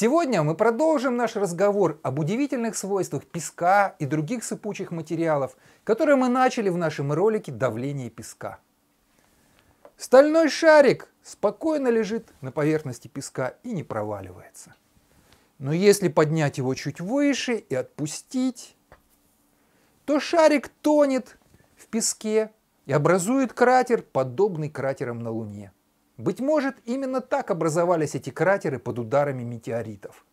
Сегодня мы продолжим наш разговор об удивительных свойствах песка и других сыпучих материалов, которые мы начали в нашем ролике «Давление песка». Стальной шарик спокойно лежит на поверхности песка и не проваливается. Но если поднять его чуть выше и отпустить, то шарик тонет в песке и образует кратер, подобный кратерам на Луне – быть может, именно так образовались эти кратеры под ударами метеоритов.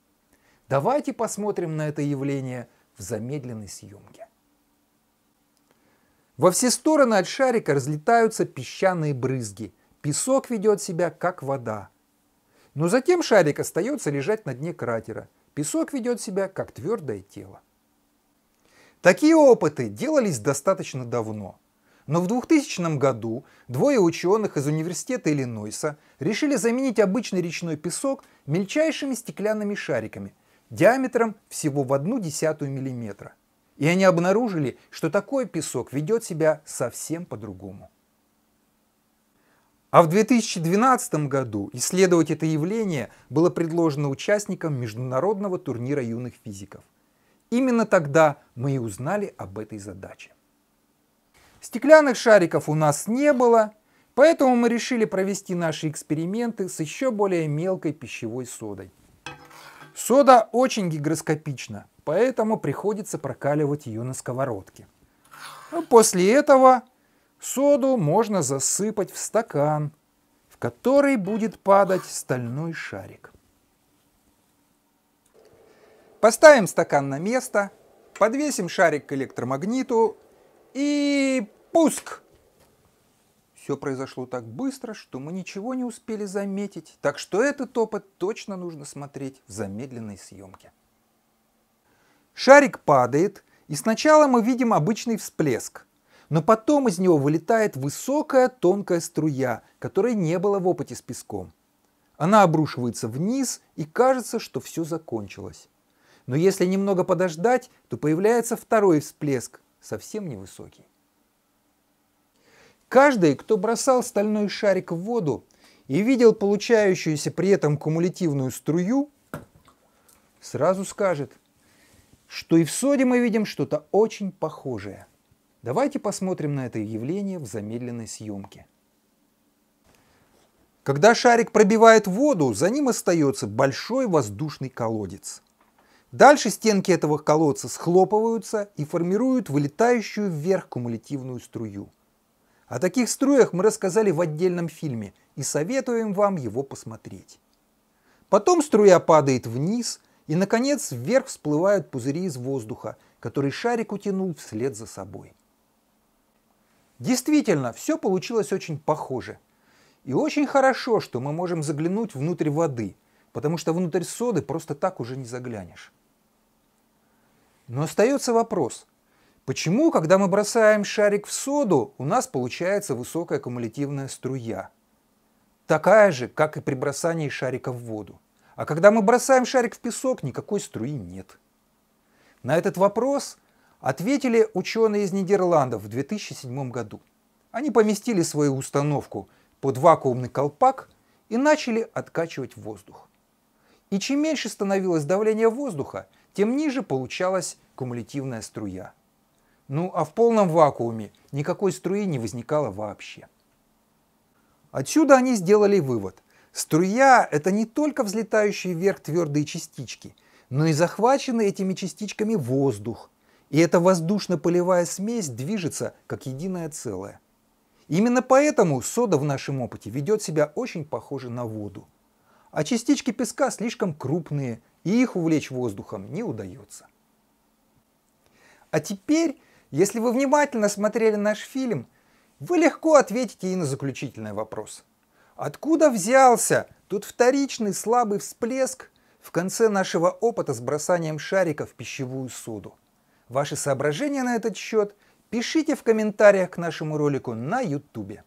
Давайте посмотрим на это явление в замедленной съемке. Во все стороны от шарика разлетаются песчаные брызги. Песок ведет себя как вода. Но затем шарик остается лежать на дне кратера. Песок ведет себя как твердое тело. Такие опыты делались достаточно давно – но в 2000 году двое ученых из университета Иллинойса решили заменить обычный речной песок мельчайшими стеклянными шариками диаметром всего в одну десятую миллиметра. И они обнаружили, что такой песок ведет себя совсем по-другому. А в 2012 году исследовать это явление было предложено участникам международного турнира юных физиков. Именно тогда мы и узнали об этой задаче. Стеклянных шариков у нас не было, поэтому мы решили провести наши эксперименты с еще более мелкой пищевой содой. Сода очень гигроскопична, поэтому приходится прокаливать ее на сковородке. А после этого соду можно засыпать в стакан, в который будет падать стальной шарик. Поставим стакан на место, подвесим шарик к электромагниту и Пуск! Все произошло так быстро, что мы ничего не успели заметить, так что этот опыт точно нужно смотреть в замедленной съемке. Шарик падает, и сначала мы видим обычный всплеск, но потом из него вылетает высокая тонкая струя, которой не было в опыте с песком. Она обрушивается вниз, и кажется, что все закончилось. Но если немного подождать, то появляется второй всплеск, совсем невысокий. Каждый, кто бросал стальной шарик в воду и видел получающуюся при этом кумулятивную струю, сразу скажет, что и в соде мы видим что-то очень похожее. Давайте посмотрим на это явление в замедленной съемке. Когда шарик пробивает воду, за ним остается большой воздушный колодец. Дальше стенки этого колодца схлопываются и формируют вылетающую вверх кумулятивную струю – о таких струях мы рассказали в отдельном фильме и советуем вам его посмотреть. Потом струя падает вниз, и, наконец, вверх всплывают пузыри из воздуха, который шарик утянул вслед за собой. Действительно, все получилось очень похоже. И очень хорошо, что мы можем заглянуть внутрь воды, потому что внутрь соды просто так уже не заглянешь. Но остается вопрос, Почему, когда мы бросаем шарик в соду, у нас получается высокая кумулятивная струя? Такая же, как и при бросании шарика в воду. А когда мы бросаем шарик в песок, никакой струи нет. На этот вопрос ответили ученые из Нидерландов в 2007 году. Они поместили свою установку под вакуумный колпак и начали откачивать воздух. И чем меньше становилось давление воздуха, тем ниже получалась кумулятивная струя – ну а в полном вакууме никакой струи не возникало вообще. Отсюда они сделали вывод. Струя – это не только взлетающие вверх твердые частички, но и захваченный этими частичками воздух. И эта воздушно-полевая смесь движется как единое целое. Именно поэтому сода в нашем опыте ведет себя очень похоже на воду. А частички песка слишком крупные, и их увлечь воздухом не удается. А теперь если вы внимательно смотрели наш фильм, вы легко ответите и на заключительный вопрос. Откуда взялся тут вторичный слабый всплеск в конце нашего опыта с бросанием шарика в пищевую суду? Ваши соображения на этот счет пишите в комментариях к нашему ролику на YouTube.